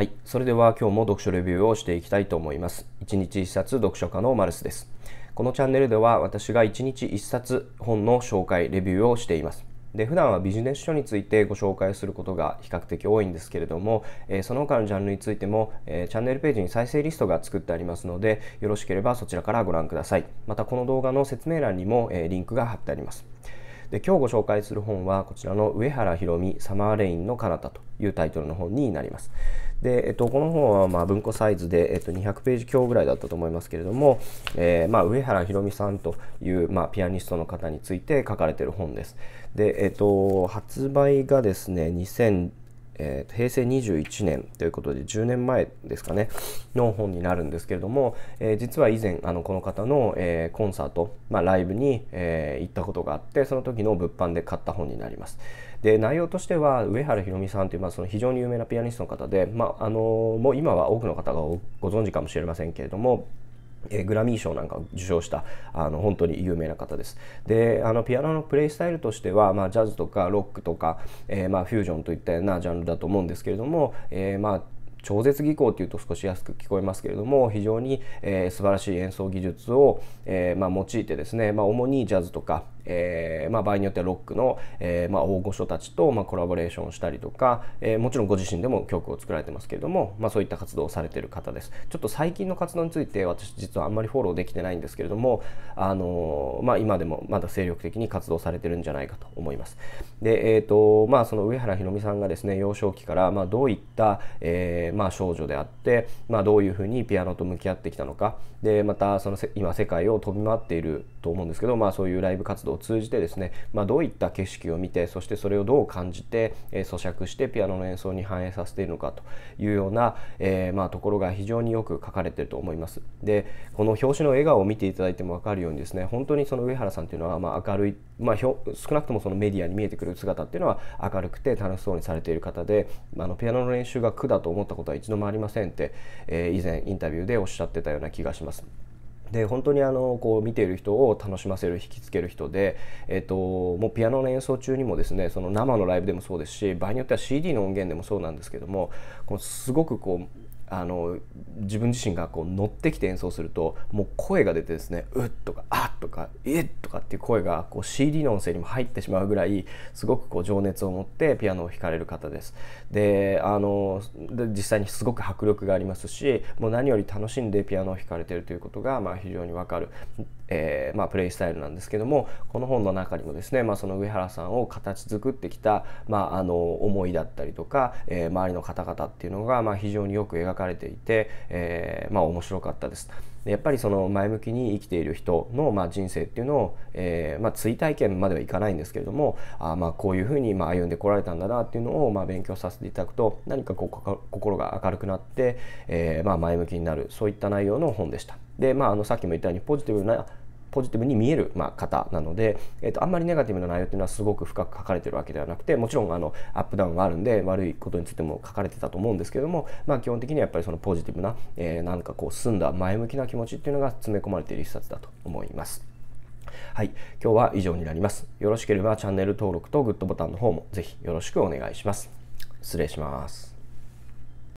はい、それでは今日も読書レビューをしていきたいと思います。1日1冊読書家のマルスです。このチャンネルでは私が1日1冊本の紹介レビューをしています。で普段はビジネス書についてご紹介することが比較的多いんですけれども、えー、その他のジャンルについても、えー、チャンネルページに再生リストが作ってありますのでよろしければそちらからご覧くださいまたこの動画の説明欄にも、えー、リンクが貼ってありますで今日ご紹介する本はこちらの上原ひろみサマーレインの彼方というタイトルの本になります。で、えっと、この本はま文庫サイズで、えっと、200ページ強ぐらいだったと思いますけれども、えー、ま上原ひろみさんという、まあピアニストの方について書かれている本です。で、えっと、発売がですね、えー、平成21年ということで10年前ですかねの本になるんですけれども、えー、実は以前あのこの方の、えー、コンサート、まあ、ライブに、えー、行ったことがあってその時の物販で買った本になります。で内容としては上原ひろみさんという、まあ、その非常に有名なピアニストの方で、まあ、あのもう今は多くの方がご存知かもしれませんけれどもえグラミー賞なんかを受賞したあの本当に有名な方です。であのピアノのプレイスタイルとしては、まあ、ジャズとかロックとか、えー、まあ、フュージョンといったようなジャンルだと思うんですけれども、えー、まあ超絶技巧というと少し安く聞こえますけれども非常に、えー、素晴らしい演奏技術を、えー、まあ、用いてですね、まあ、主にジャズとかえーまあ、場合によってはロックの、えーまあ、大御所たちと、まあ、コラボレーションしたりとか、えー、もちろんご自身でも曲を作られてますけれども、まあ、そういった活動をされてる方ですちょっと最近の活動について私実はあんまりフォローできてないんですけれども、あのー、まあ、今でもまだ精力的に活動されてるんじゃないかと思いますで、えーとまあ、その上原ひろみさんがですね幼少期から、まあ、どういった、えーまあ、少女であって、まあ、どういうふうにピアノと向き合ってきたのかでまたその今世界を飛び回っていると思うんですけど、まあ、そういうライブ活動を通じてですね、まあ、どういった景色を見てそしてそれをどう感じて、えー、咀嚼してピアノの演奏に反映させているのかというような、えー、まあ、ところが非常によく書かれていると思います。でこの表紙の笑顔を見ていただいても分かるようにですね本当にその上原さんというのは、まあ、明るい、まあ、少なくともそのメディアに見えてくる姿っていうのは明るくて楽しそうにされている方であのピアノの練習が苦だと思ったことは一度もありませんって、えー、以前インタビューでおっしゃってたような気がします。で本当にあのこう見ている人を楽しませる引きつける人で、えっと、ともうピアノの演奏中にもですねその生のライブでもそうですし場合によっては CD の音源でもそうなんですけどもこのすごくこうあの自分自身がこう乗ってきて演奏するともう声が出てですね「うっ」とか「あっ」とか「えっ」とかっていう声がこう CD の音声にも入ってしまうぐらいすごくこう情熱を持ってピアノを弾かれる方です。であの実際にすごく迫力がありますしもう何より楽しんでピアノを弾かれてるということが、まあ、非常にわかる、えー、まあ、プレイスタイルなんですけどもこの本の中にもですね、まあ、その上原さんを形作ってきた、まあ、あの思いだったりとか、えー、周りの方々っていうのが、まあ、非常によく描かれかれていて、えー、まあ、面白かったです。やっぱりその前向きに生きている人のまあ人生っていうのを、えーまあ、追体験まではいかないんですけれどもあまあこういうふうにまあ歩んでこられたんだなっていうのをまあ勉強させていただくと何かこう心が明るくなって、えー、まあ前向きになるそういった内容の本でした。でまあ、あのさっきも言ったようにポジティブなポジティブに見える、まあ、方なので、えーと、あんまりネガティブな内容っていうのはすごく深く書かれてるわけではなくてもちろんあのアップダウンがあるんで悪いことについても書かれてたと思うんですけども、まあ、基本的にはやっぱりそのポジティブな、えー、なんかこう澄んだ前向きな気持ちっていうのが詰め込まれている一冊だと思います。はい、今日は以上になります。よろしければチャンネル登録とグッドボタンの方もぜひよろしくお願いします。失礼します。